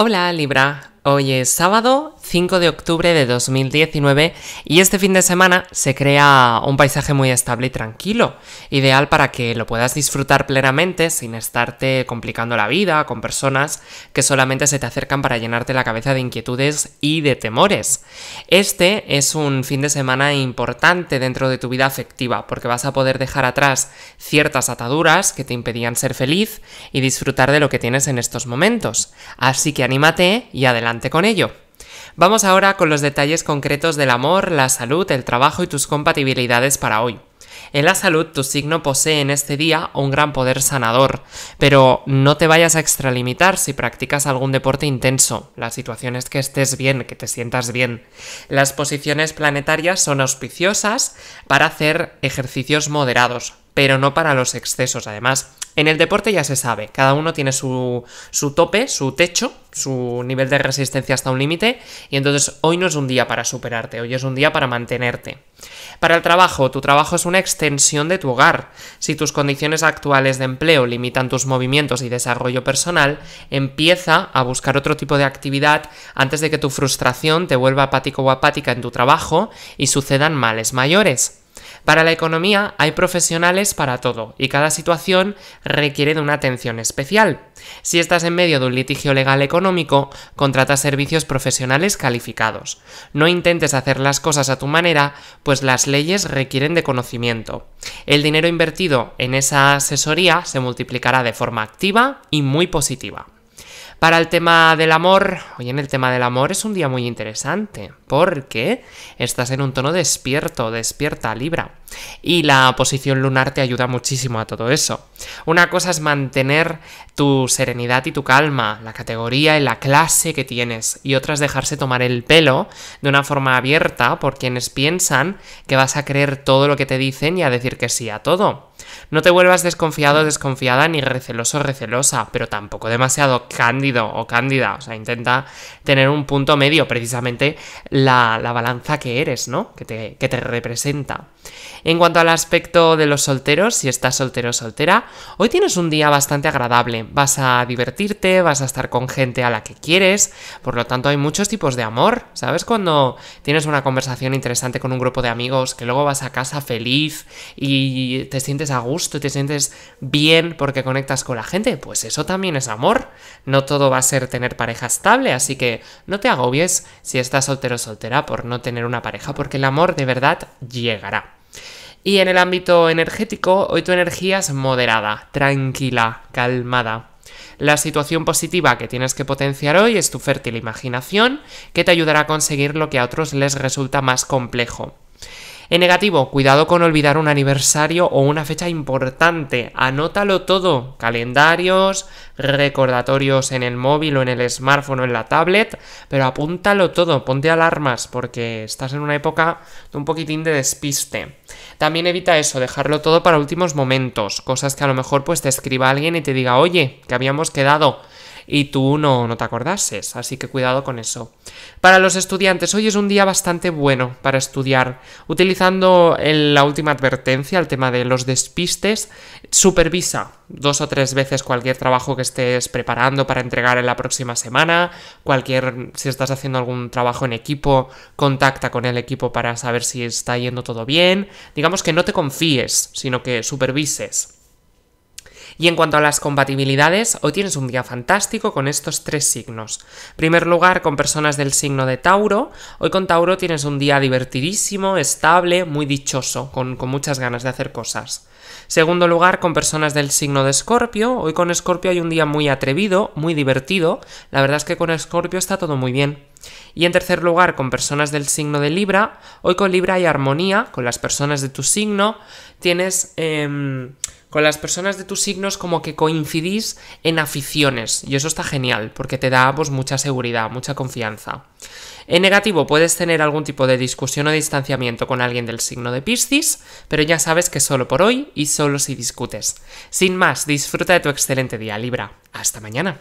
Hola Libra, Hoy es sábado 5 de octubre de 2019 y este fin de semana se crea un paisaje muy estable y tranquilo, ideal para que lo puedas disfrutar plenamente sin estarte complicando la vida con personas que solamente se te acercan para llenarte la cabeza de inquietudes y de temores. Este es un fin de semana importante dentro de tu vida afectiva porque vas a poder dejar atrás ciertas ataduras que te impedían ser feliz y disfrutar de lo que tienes en estos momentos. Así que anímate y adelante con ello. Vamos ahora con los detalles concretos del amor, la salud, el trabajo y tus compatibilidades para hoy. En la salud, tu signo posee en este día un gran poder sanador, pero no te vayas a extralimitar si practicas algún deporte intenso. La situación es que estés bien, que te sientas bien. Las posiciones planetarias son auspiciosas para hacer ejercicios moderados, pero no para los excesos además. En el deporte ya se sabe, cada uno tiene su, tope, su techo, su nivel de resistencia hasta un límite y entonces hoy no es un día para superarte, hoy es un día para mantenerte. Para el trabajo, tu trabajo es una extensión de tu hogar. Si tus condiciones actuales de empleo limitan tus movimientos y desarrollo personal, empieza a buscar otro tipo de actividad antes de que tu frustración te vuelva apático o apática en tu trabajo y sucedan males mayores. Para la economía hay profesionales para todo y cada situación requiere de una atención especial. Si estás en medio de un litigio legal económico, contrata servicios profesionales calificados. No intentes hacer las cosas a tu manera, pues las leyes requieren de conocimiento. El dinero invertido en esa asesoría se multiplicará de forma activa y muy positiva. Para el tema del amor, hoy en el tema del amor es un día muy interesante, porque estás en un tono despierto, despierta, Libra. Y la posición lunar te ayuda muchísimo a todo eso. Una cosa es mantener tu serenidad y tu calma, la categoría y la clase que tienes, y otra es dejarse tomar el pelo de una forma abierta por quienes piensan que vas a creer todo lo que te dicen y a decir que sí a todo. No te vuelvas desconfiado, desconfiada, ni receloso, recelosa, pero tampoco demasiado cándido o cándida, o sea, intenta tener un punto medio, precisamente la, balanza que eres, ¿no? Que te, que te representa. En cuanto al aspecto de los solteros, si estás soltero o soltera, hoy tienes un día bastante agradable, vas a divertirte, vas a estar con gente a la que quieres, por lo tanto hay muchos tipos de amor, ¿sabes? Cuando tienes una conversación interesante con un grupo de amigos, que luego vas a casa feliz y te sientes a gusto, y te sientes bien porque conectas con la gente, pues eso también es amor, no todo todo va a ser tener pareja estable, así que no te agobies si estás soltero o soltera por no tener una pareja, porque el amor de verdad llegará. Y en el ámbito energético, hoy tu energía es moderada, tranquila, calmada. La situación positiva que tienes que potenciar hoy es tu fértil imaginación, que te ayudará a conseguir lo que a otros les resulta más complejo. En negativo, cuidado con olvidar un aniversario o una fecha importante. Anótalo todo. Calendarios, recordatorios en el móvil o en el smartphone o en la tablet. Pero apúntalo todo. Ponte alarmas porque estás en una época de un poquitín de despiste. También evita eso, dejarlo todo para últimos momentos. Cosas que a lo mejor pues te escriba alguien y te diga, oye, que habíamos quedado y tú no, no te acordases, así que cuidado con eso. Para los estudiantes, hoy es un día bastante bueno para estudiar, utilizando la última advertencia, el tema de los despistes, supervisa dos o tres veces cualquier trabajo que estés preparando para entregar en la próxima semana, cualquier, si estás haciendo algún trabajo en equipo, contacta con el equipo para saber si está yendo todo bien, digamos que no te confíes, sino que supervises. Y en cuanto a las compatibilidades, hoy tienes un día fantástico con estos tres signos. primer lugar, con personas del signo de Tauro. Hoy con Tauro tienes un día divertidísimo, estable, muy dichoso, con, muchas ganas de hacer cosas. Segundo lugar, con personas del signo de Escorpio. Hoy con Escorpio hay un día muy atrevido, muy divertido. La verdad es que con Escorpio está todo muy bien. Y en tercer lugar, con personas del signo de Libra. Hoy con Libra hay armonía, con las personas de tu signo. Tienes... Em, con las personas de tus signos como que coincidís en aficiones y eso está genial porque te da pues mucha seguridad, mucha confianza. En negativo puedes tener algún tipo de discusión o distanciamiento con alguien del signo de Piscis, pero ya sabes que solo por hoy y solo si discutes. Sin más, disfruta de tu excelente día Libra. Hasta mañana.